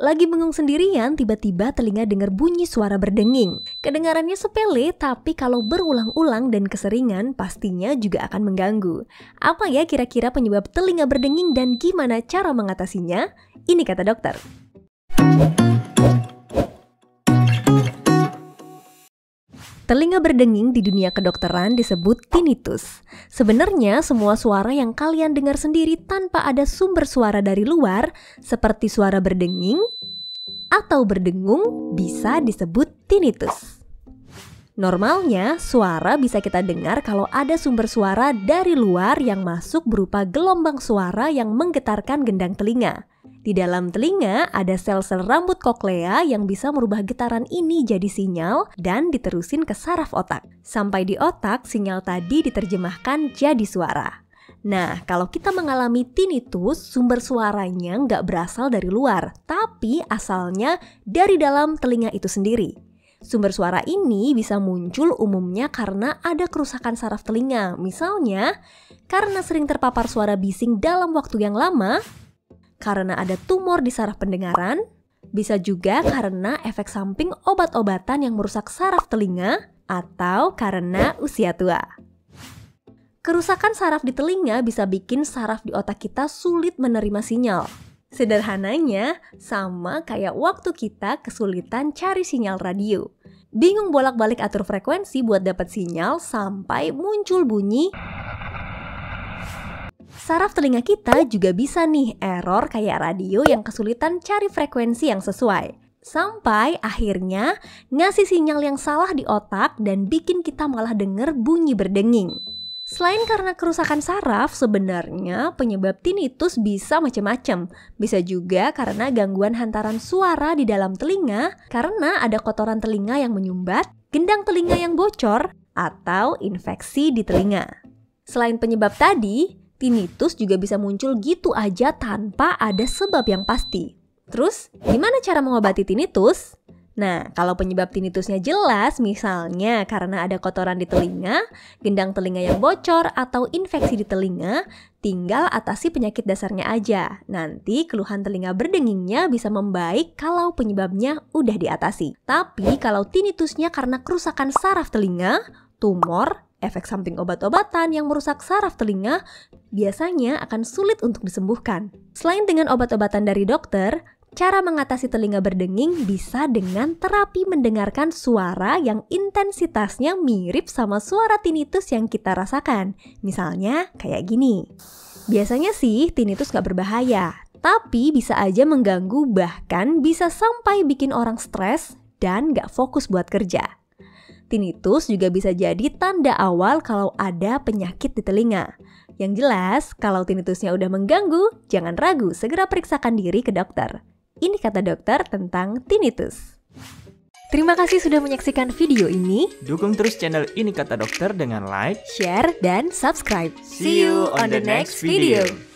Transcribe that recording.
Lagi bengong sendirian, tiba-tiba telinga dengar bunyi suara berdenging. Kedengarannya sepele, tapi kalau berulang-ulang dan keseringan, pastinya juga akan mengganggu. Apa ya kira-kira penyebab telinga berdenging dan gimana cara mengatasinya? Ini kata dokter. Telinga berdenging di dunia kedokteran disebut tinnitus. Sebenarnya semua suara yang kalian dengar sendiri tanpa ada sumber suara dari luar, seperti suara berdenging atau berdengung, bisa disebut tinnitus. Normalnya, suara bisa kita dengar kalau ada sumber suara dari luar yang masuk berupa gelombang suara yang menggetarkan gendang telinga. Di dalam telinga ada sel-sel rambut koklea yang bisa merubah getaran ini jadi sinyal dan diterusin ke saraf otak. Sampai di otak, sinyal tadi diterjemahkan jadi suara. Nah, kalau kita mengalami tinnitus, sumber suaranya nggak berasal dari luar, tapi asalnya dari dalam telinga itu sendiri. Sumber suara ini bisa muncul umumnya karena ada kerusakan saraf telinga. Misalnya, karena sering terpapar suara bising dalam waktu yang lama, karena ada tumor di saraf pendengaran, bisa juga karena efek samping obat-obatan yang merusak saraf telinga, atau karena usia tua. Kerusakan saraf di telinga bisa bikin saraf di otak kita sulit menerima sinyal. Sederhananya, sama kayak waktu kita kesulitan cari sinyal radio. Bingung bolak-balik atur frekuensi buat dapat sinyal sampai muncul bunyi saraf telinga kita juga bisa nih error kayak radio yang kesulitan cari frekuensi yang sesuai. Sampai akhirnya ngasih sinyal yang salah di otak dan bikin kita malah denger bunyi berdenging. Selain karena kerusakan saraf, sebenarnya penyebab tinnitus bisa macam-macam. Bisa juga karena gangguan hantaran suara di dalam telinga, karena ada kotoran telinga yang menyumbat, gendang telinga yang bocor, atau infeksi di telinga. Selain penyebab tadi, Tinnitus juga bisa muncul gitu aja tanpa ada sebab yang pasti. Terus, gimana cara mengobati tinnitus? Nah, kalau penyebab tinnitusnya jelas, misalnya karena ada kotoran di telinga, gendang telinga yang bocor, atau infeksi di telinga, tinggal atasi penyakit dasarnya aja. Nanti keluhan telinga berdengingnya bisa membaik kalau penyebabnya udah diatasi. Tapi kalau tinnitusnya karena kerusakan saraf telinga, tumor, efek samping obat-obatan yang merusak saraf telinga biasanya akan sulit untuk disembuhkan. Selain dengan obat-obatan dari dokter, cara mengatasi telinga berdenging bisa dengan terapi mendengarkan suara yang intensitasnya mirip sama suara tinnitus yang kita rasakan. Misalnya kayak gini. Biasanya sih tinnitus nggak berbahaya, tapi bisa aja mengganggu bahkan bisa sampai bikin orang stres dan nggak fokus buat kerja. Tinnitus juga bisa jadi tanda awal kalau ada penyakit di telinga. Yang jelas, kalau tinnitusnya udah mengganggu, jangan ragu, segera periksakan diri ke dokter. Ini kata dokter tentang tinnitus. Terima kasih sudah menyaksikan video ini. Dukung terus channel ini kata dokter dengan like, share, dan subscribe. See you on the next video.